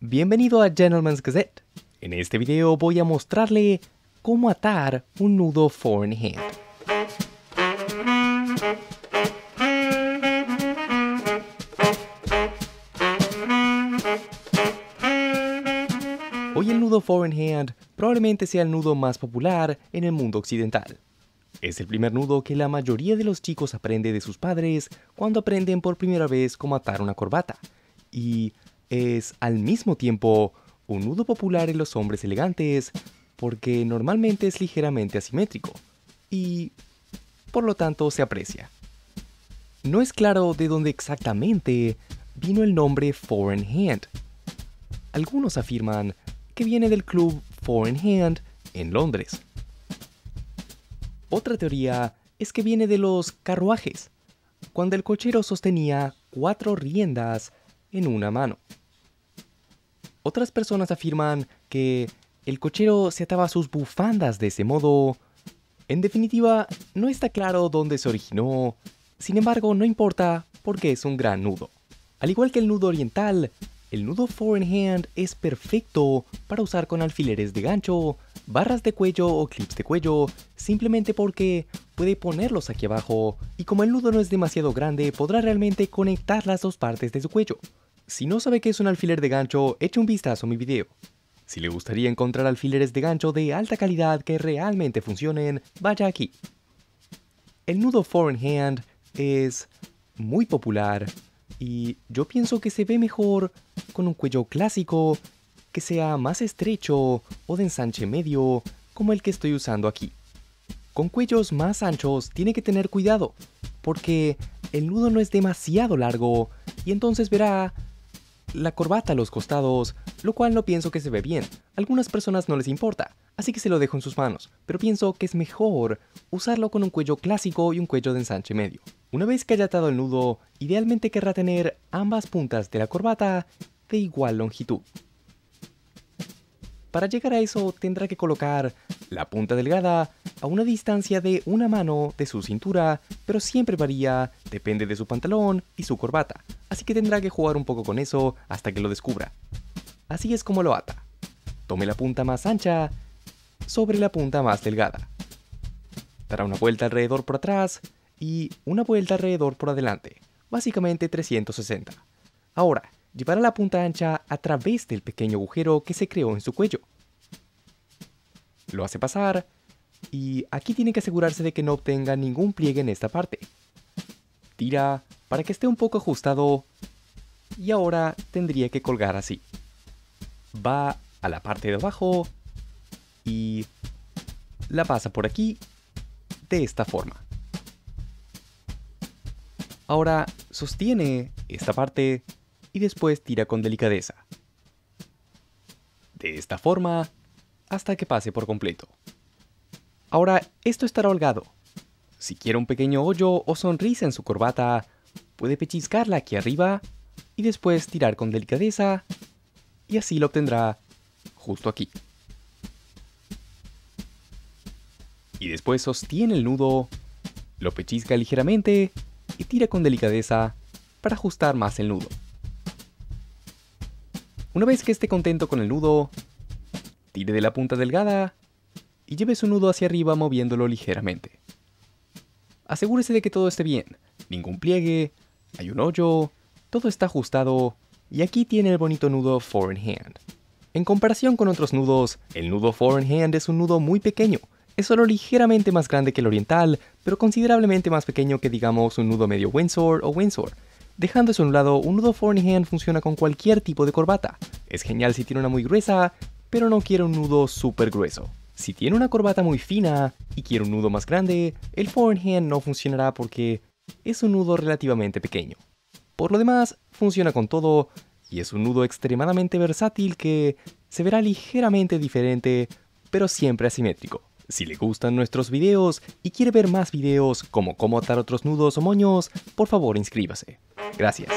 Bienvenido a Gentleman's Gazette. En este video voy a mostrarle cómo atar un nudo foreign hand. Hoy el nudo foreign hand probablemente sea el nudo más popular en el mundo occidental. Es el primer nudo que la mayoría de los chicos aprende de sus padres cuando aprenden por primera vez cómo atar una corbata. Y es al mismo tiempo un nudo popular en los hombres elegantes porque normalmente es ligeramente asimétrico y por lo tanto se aprecia. No es claro de dónde exactamente vino el nombre Foreign Hand. Algunos afirman que viene del club Foreign Hand en Londres. Otra teoría es que viene de los carruajes, cuando el cochero sostenía cuatro riendas en una mano. Otras personas afirman que el cochero se ataba sus bufandas de ese modo. En definitiva, no está claro dónde se originó, sin embargo no importa porque es un gran nudo. Al igual que el nudo oriental, el nudo four in hand es perfecto para usar con alfileres de gancho, barras de cuello o clips de cuello, simplemente porque puede ponerlos aquí abajo y como el nudo no es demasiado grande podrá realmente conectar las dos partes de su cuello. Si no sabe qué es un alfiler de gancho, eche un vistazo a mi video. Si le gustaría encontrar alfileres de gancho de alta calidad que realmente funcionen, vaya aquí. El nudo foreign hand es muy popular y yo pienso que se ve mejor con un cuello clásico que sea más estrecho o de ensanche medio como el que estoy usando aquí. Con cuellos más anchos tiene que tener cuidado porque el nudo no es demasiado largo y entonces verá la corbata a los costados, lo cual no pienso que se ve bien. Algunas personas no les importa, así que se lo dejo en sus manos, pero pienso que es mejor usarlo con un cuello clásico y un cuello de ensanche medio. Una vez que haya atado el nudo, idealmente querrá tener ambas puntas de la corbata de igual longitud. Para llegar a eso tendrá que colocar la punta delgada a una distancia de una mano de su cintura, pero siempre varía, depende de su pantalón y su corbata así que tendrá que jugar un poco con eso hasta que lo descubra. Así es como lo ata. Tome la punta más ancha sobre la punta más delgada. Dará una vuelta alrededor por atrás y una vuelta alrededor por adelante, básicamente 360. Ahora, llevará la punta ancha a través del pequeño agujero que se creó en su cuello. Lo hace pasar y aquí tiene que asegurarse de que no obtenga ningún pliegue en esta parte, tira para que esté un poco ajustado y ahora tendría que colgar así. Va a la parte de abajo y la pasa por aquí de esta forma. Ahora sostiene esta parte y después tira con delicadeza. De esta forma hasta que pase por completo. Ahora esto estará holgado si quiere un pequeño hoyo o sonrisa en su corbata, puede pechiscarla aquí arriba y después tirar con delicadeza y así lo obtendrá justo aquí. Y después sostiene el nudo, lo pechisca ligeramente y tira con delicadeza para ajustar más el nudo. Una vez que esté contento con el nudo, tire de la punta delgada y lleve su nudo hacia arriba moviéndolo ligeramente. Asegúrese de que todo esté bien. Ningún pliegue, hay un hoyo, todo está ajustado y aquí tiene el bonito nudo foreign hand. En comparación con otros nudos, el nudo foreign hand es un nudo muy pequeño. Es solo ligeramente más grande que el oriental, pero considerablemente más pequeño que digamos un nudo medio Windsor o Windsor. Dejando eso a un lado, un nudo foreign hand funciona con cualquier tipo de corbata. Es genial si tiene una muy gruesa, pero no quiere un nudo súper grueso. Si tiene una corbata muy fina y quiere un nudo más grande, el forehand no funcionará porque es un nudo relativamente pequeño. Por lo demás, funciona con todo y es un nudo extremadamente versátil que se verá ligeramente diferente, pero siempre asimétrico. Si le gustan nuestros videos y quiere ver más videos como cómo atar otros nudos o moños, por favor inscríbase. Gracias.